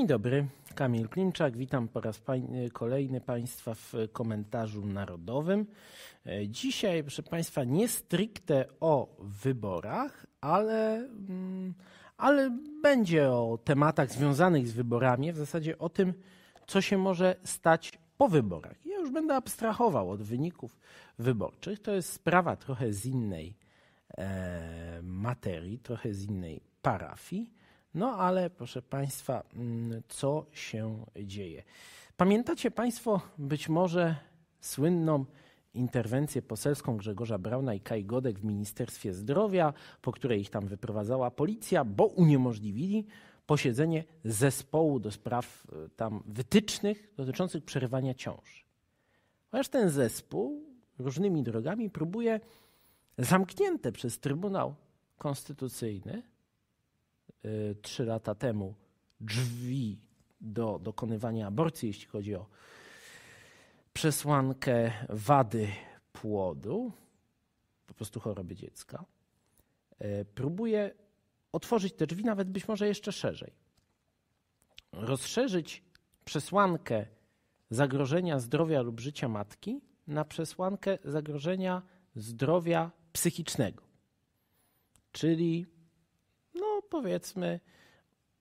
Dzień dobry, Kamil Klimczak. Witam po raz kolejny Państwa w komentarzu narodowym. E, dzisiaj, proszę Państwa, nie stricte o wyborach, ale, mm, ale będzie o tematach związanych z wyborami, w zasadzie o tym, co się może stać po wyborach. Ja już będę abstrahował od wyników wyborczych. To jest sprawa trochę z innej e, materii, trochę z innej parafii. No ale proszę Państwa, mm, co się dzieje? Pamiętacie Państwo być może słynną interwencję poselską Grzegorza Brauna i Kai Godek w Ministerstwie Zdrowia, po której ich tam wyprowadzała policja, bo uniemożliwili posiedzenie zespołu do spraw e, tam wytycznych dotyczących przerywania ciąży. Chociaż ten zespół różnymi drogami próbuje zamknięte przez Trybunał Konstytucyjny Y, trzy lata temu drzwi do dokonywania aborcji, jeśli chodzi o przesłankę wady płodu, po prostu choroby dziecka, y, próbuje otworzyć te drzwi nawet być może jeszcze szerzej. Rozszerzyć przesłankę zagrożenia zdrowia lub życia matki na przesłankę zagrożenia zdrowia psychicznego. Czyli no powiedzmy,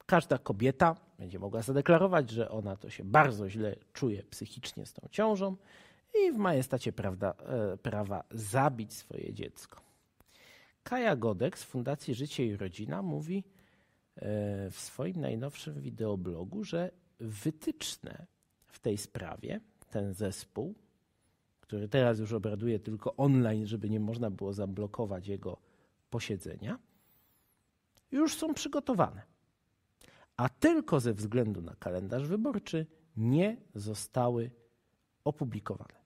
każda kobieta będzie mogła zadeklarować, że ona to się bardzo źle czuje psychicznie z tą ciążą i w majestacie prawda, e, prawa zabić swoje dziecko. Kaja Godek z Fundacji Życie i Rodzina mówi e, w swoim najnowszym wideoblogu, że wytyczne w tej sprawie, ten zespół, który teraz już obraduje tylko online, żeby nie można było zablokować jego posiedzenia, już są przygotowane, a tylko ze względu na kalendarz wyborczy nie zostały opublikowane.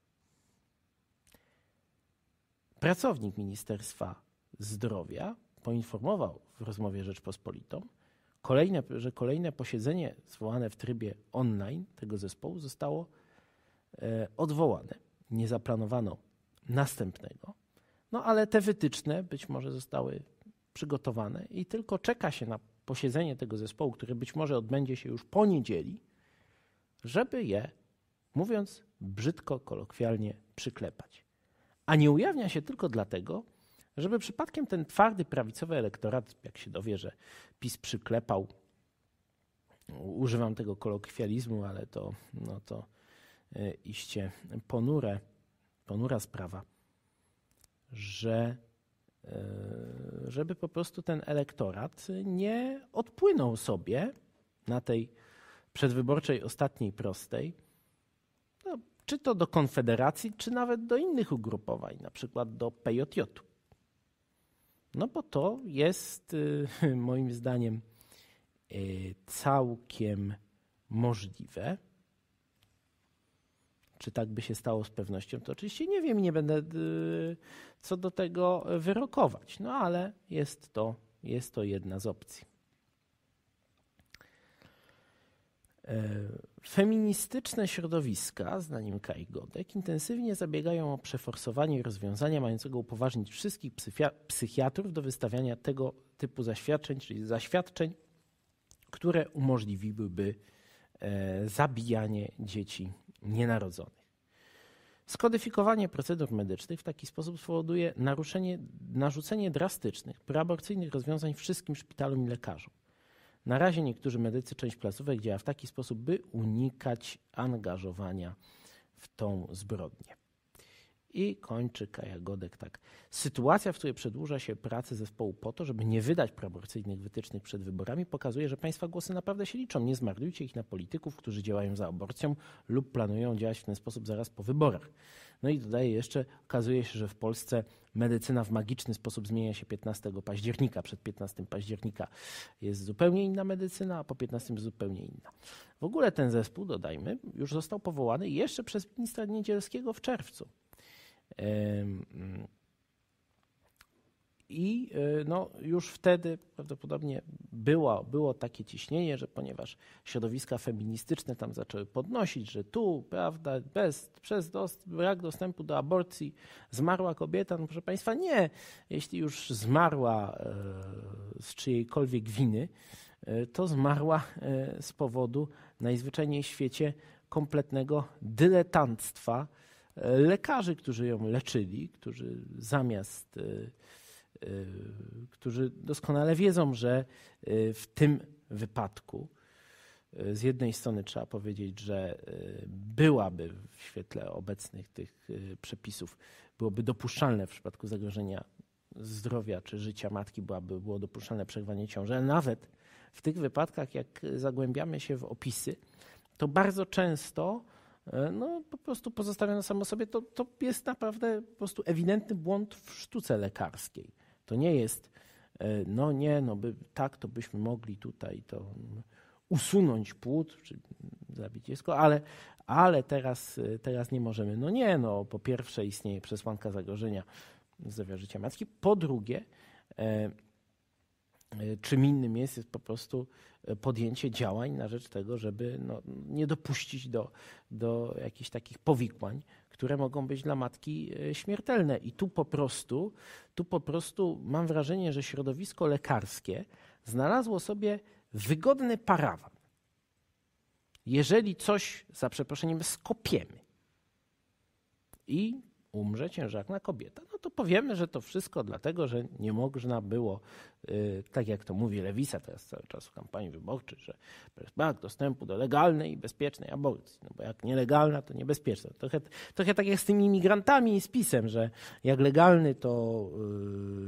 Pracownik Ministerstwa Zdrowia poinformował w rozmowie Rzeczpospolitą, kolejne, że kolejne posiedzenie zwołane w trybie online tego zespołu zostało e, odwołane. Nie zaplanowano następnego, no ale te wytyczne być może zostały przygotowane i tylko czeka się na posiedzenie tego zespołu, które być może odbędzie się już po niedzieli, żeby je, mówiąc brzydko, kolokwialnie, przyklepać. A nie ujawnia się tylko dlatego, żeby przypadkiem ten twardy prawicowy elektorat, jak się dowie, że PiS przyklepał, używam tego kolokwializmu, ale to, no to e, iście ponure, ponura sprawa, że E, żeby po prostu ten elektorat nie odpłynął sobie na tej przedwyborczej ostatniej prostej, no, czy to do Konfederacji, czy nawet do innych ugrupowań, na przykład do PJJ. No bo to jest e, moim zdaniem e, całkiem możliwe. Czy tak by się stało z pewnością? To oczywiście nie wiem, nie będę y, co do tego wyrokować, no ale jest to, jest to jedna z opcji. E, feministyczne środowiska, zdaniem Kai Godek, intensywnie zabiegają o przeforsowanie rozwiązania mającego upoważnić wszystkich psychiatrów do wystawiania tego typu zaświadczeń, czyli zaświadczeń, które umożliwiłyby e, zabijanie dzieci nienarodzonych. Skodyfikowanie procedur medycznych w taki sposób spowoduje naruszenie, narzucenie drastycznych, proaborcyjnych rozwiązań wszystkim szpitalom i lekarzom. Na razie niektórzy medycy część placówek działa w taki sposób, by unikać angażowania w tą zbrodnię. I kończy Kaja Godek tak. Sytuacja, w której przedłuża się pracę zespołu po to, żeby nie wydać proporcyjnych wytycznych przed wyborami, pokazuje, że państwa głosy naprawdę się liczą. Nie zmarnujcie ich na polityków, którzy działają za aborcją lub planują działać w ten sposób zaraz po wyborach. No i dodaje jeszcze, okazuje się, że w Polsce medycyna w magiczny sposób zmienia się 15 października. Przed 15 października jest zupełnie inna medycyna, a po 15 zupełnie inna. W ogóle ten zespół, dodajmy, już został powołany jeszcze przez ministra Niedzielskiego w czerwcu. Mm. I e, no, już wtedy prawdopodobnie było, było takie ciśnienie, że ponieważ środowiska feministyczne tam zaczęły podnosić, że tu, prawda, bez, przez dost, brak dostępu do aborcji zmarła kobieta, no proszę Państwa, nie. Jeśli już zmarła e, z czyjejkolwiek winy, e, to zmarła z powodu najzwyczajniej w świecie kompletnego dyletanctwa lekarzy, którzy ją leczyli, którzy zamiast, y, y, którzy doskonale wiedzą, że y, w tym wypadku z jednej strony trzeba powiedzieć, że byłaby w świetle obecnych tych przepisów, byłoby dopuszczalne w przypadku zagrożenia zdrowia czy życia matki, byłaby, było dopuszczalne przerwanie ciąży, ale nawet w tych wypadkach, jak zagłębiamy się w opisy, to bardzo często E, no po prostu pozostawione samo sobie, to, to jest naprawdę po prostu ewidentny błąd w sztuce lekarskiej. To nie jest, e, no nie, no by, tak to byśmy mogli tutaj to mm, usunąć płód, czy zabić dziecko, ale, ale teraz, e, teraz nie możemy. No nie, no po pierwsze istnieje przesłanka zagrożenia zdrowia życia matki, po drugie E, czym innym jest, jest po prostu e, podjęcie działań na rzecz tego, żeby no, nie dopuścić do, do jakichś takich powikłań, które mogą być dla matki e, śmiertelne. I tu po prostu, tu po prostu mam wrażenie, że środowisko lekarskie znalazło sobie wygodny parawan. Jeżeli coś, za przeproszeniem, skopiemy i umrze ciężarna kobieta, powiemy, że to wszystko dlatego, że nie można było, y, tak jak to mówi Lewisa teraz cały czas w kampanii wyborczej, że brak dostępu do legalnej i bezpiecznej aborcji. No bo jak nielegalna, to niebezpieczna. Trochę, trochę tak jak z tymi imigrantami i z pisem, że jak legalny to,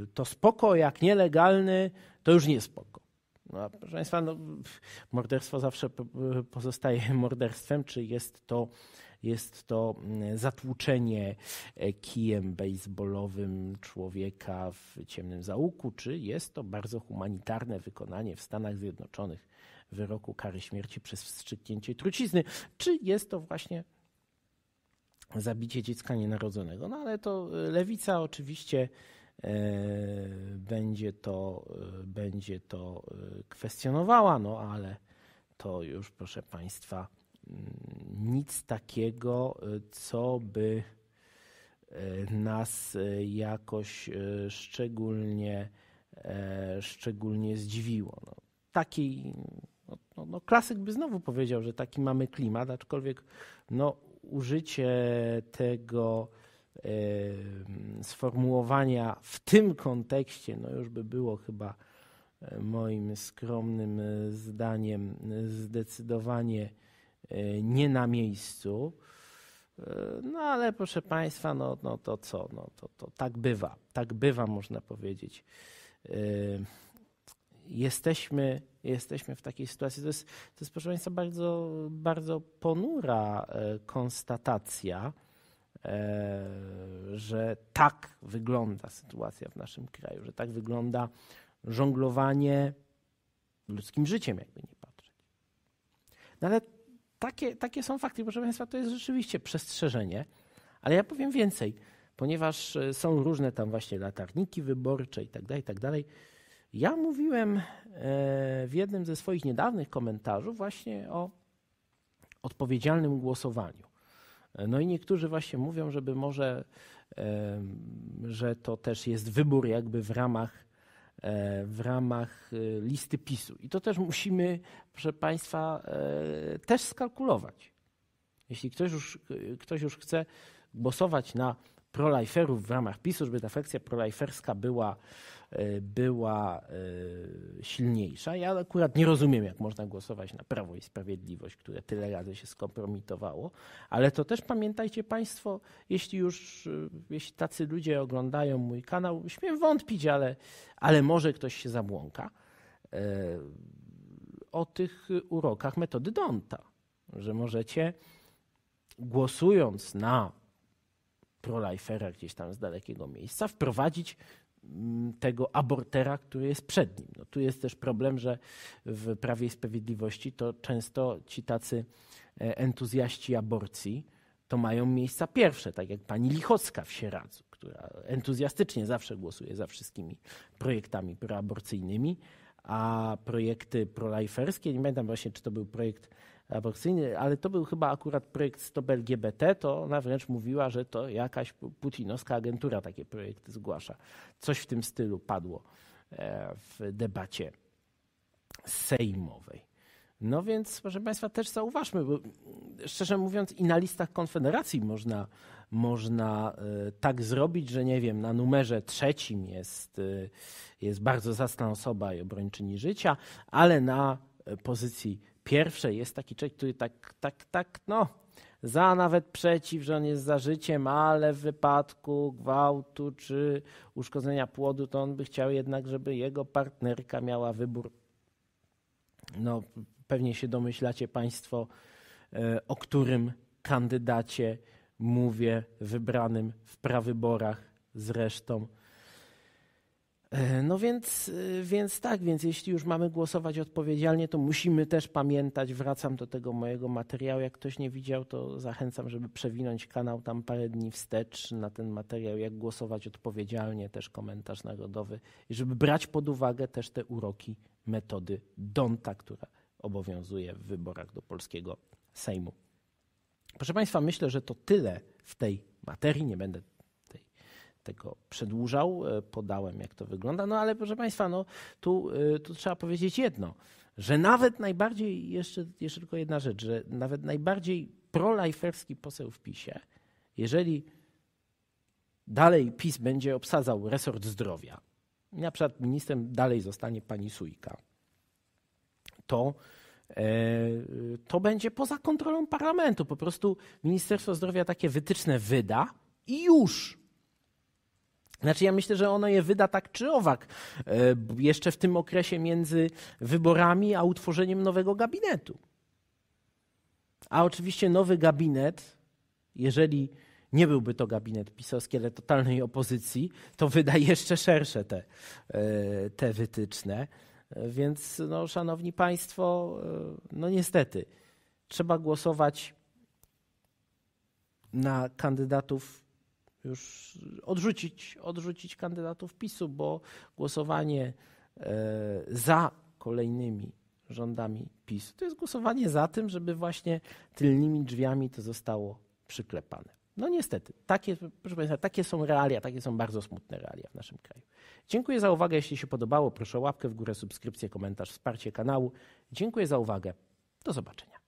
y, to spoko, jak nielegalny, to już nie spoko. No, proszę Państwa, no, morderstwo zawsze pozostaje morderstwem, czy jest to, jest to mm, zatłuczenie e, kijem baseballowym człowieka w ciemnym załuku, czy jest to bardzo humanitarne wykonanie w Stanach Zjednoczonych wyroku kary śmierci przez wstrzyknięcie trucizny, czy jest to właśnie zabicie dziecka nienarodzonego. No ale to e, lewica oczywiście E, będzie to, e, będzie to e, kwestionowała, no ale to już, proszę Państwa, mm, nic takiego, co by nas jakoś szczególnie, szczególnie zdziwiło. No, taki, no, no, no, klasyk by znowu powiedział, że taki mamy klimat, aczkolwiek no, użycie tego sformułowania w tym kontekście, no już by było chyba moim skromnym e, zdaniem e, zdecydowanie e, nie na miejscu. No ale proszę Państwa, no, no to co? No, to, to tak bywa. Tak bywa, można powiedzieć. Jesteśmy, jesteśmy w takiej sytuacji. To jest, to jest proszę Państwa, bardzo, bardzo ponura konstatacja. E, że tak wygląda sytuacja w naszym kraju, że tak wygląda żonglowanie ludzkim życiem, jakby nie patrzeć. No ale takie, takie są fakty, proszę Państwa, to jest rzeczywiście przestrzeżenie, ale ja powiem więcej, ponieważ e, są różne tam właśnie latarniki wyborcze i tak dalej, i tak dalej. Ja mówiłem e, w jednym ze swoich niedawnych komentarzy właśnie o odpowiedzialnym głosowaniu. No i niektórzy właśnie mówią, żeby może, że to też jest wybór jakby w ramach e, w ramach e, listy PiSu. I to też musimy, proszę Państwa, e, też skalkulować. Jeśli ktoś już, ktoś już chce głosować na proliferów w ramach PiSu, żeby ta frakcja proliferska była, e, była e, silniejsza. Ja akurat nie rozumiem, jak można głosować na Prawo i Sprawiedliwość, które tyle razy się skompromitowało, ale to też pamiętajcie Państwo, jeśli już e, jeśli tacy ludzie oglądają mój kanał, śmiem wątpić, ale, ale może ktoś się zabłąka o tych urokach metody Donta, że możecie głosując na prolifera gdzieś tam z dalekiego miejsca, wprowadzić mm, tego abortera, który jest przed nim. No, tu jest też problem, że w Prawie i Sprawiedliwości to często ci tacy e, entuzjaści aborcji to mają miejsca pierwsze, tak jak pani Lichocka w Sieradzu, która entuzjastycznie zawsze głosuje za wszystkimi projektami proaborcyjnymi, a projekty proliferskie, nie pamiętam właśnie, czy to był projekt aborcyjny, ale to był chyba akurat projekt Stop LGBT, to ona wręcz mówiła, że to jakaś putinowska agentura takie projekty zgłasza. Coś w tym stylu padło e, w debacie sejmowej. No więc, proszę Państwa, też zauważmy, bo szczerze mówiąc, i na listach Konfederacji można, można e, tak zrobić, że nie wiem, na numerze trzecim jest, e, jest bardzo zasna osoba i obrończyni życia, ale na pozycji Pierwsze jest taki człowiek, który tak, tak, tak, no, za nawet przeciw, że on jest za życiem, ale w wypadku gwałtu czy uszkodzenia płodu, to on by chciał jednak, żeby jego partnerka miała wybór. No, pewnie się domyślacie Państwo, e, o którym kandydacie mówię, wybranym w prawyborach zresztą E, no więc, e, więc tak, więc jeśli już mamy głosować odpowiedzialnie, to musimy też pamiętać, wracam do tego mojego materiału. Jak ktoś nie widział, to zachęcam, żeby przewinąć kanał tam parę dni wstecz na ten materiał, jak głosować odpowiedzialnie, też komentarz narodowy, i żeby brać pod uwagę też te uroki metody Donta, która obowiązuje w wyborach do polskiego Sejmu. Proszę Państwa, myślę, że to tyle w tej materii. Nie będę tego przedłużał. E, podałem, jak to wygląda. No ale proszę Państwa, no, tu, e, tu trzeba powiedzieć jedno, że nawet najbardziej, jeszcze, jeszcze tylko jedna rzecz, że nawet najbardziej prolajferski poseł w PiSie, jeżeli dalej PiS będzie obsadzał resort zdrowia, na przykład ministrem dalej zostanie pani Sujka, to e, to będzie poza kontrolą parlamentu. Po prostu Ministerstwo Zdrowia takie wytyczne wyda i już znaczy, ja myślę, że ono je wyda tak czy owak, e, jeszcze w tym okresie między wyborami a utworzeniem nowego gabinetu. A oczywiście nowy gabinet, jeżeli nie byłby to gabinet pisowski, ale totalnej opozycji, to wyda jeszcze szersze te, e, te wytyczne. E, więc, no, szanowni państwo, no niestety, trzeba głosować na kandydatów już odrzucić, odrzucić kandydatów PiSu, bo głosowanie e, za kolejnymi rządami PiSu to jest głosowanie za tym, żeby właśnie tylnymi drzwiami to zostało przyklepane. No niestety, takie, proszę Państwa, takie są realia, takie są bardzo smutne realia w naszym kraju. Dziękuję za uwagę. Jeśli się podobało, proszę o łapkę w górę, subskrypcję, komentarz, wsparcie kanału. Dziękuję za uwagę. Do zobaczenia.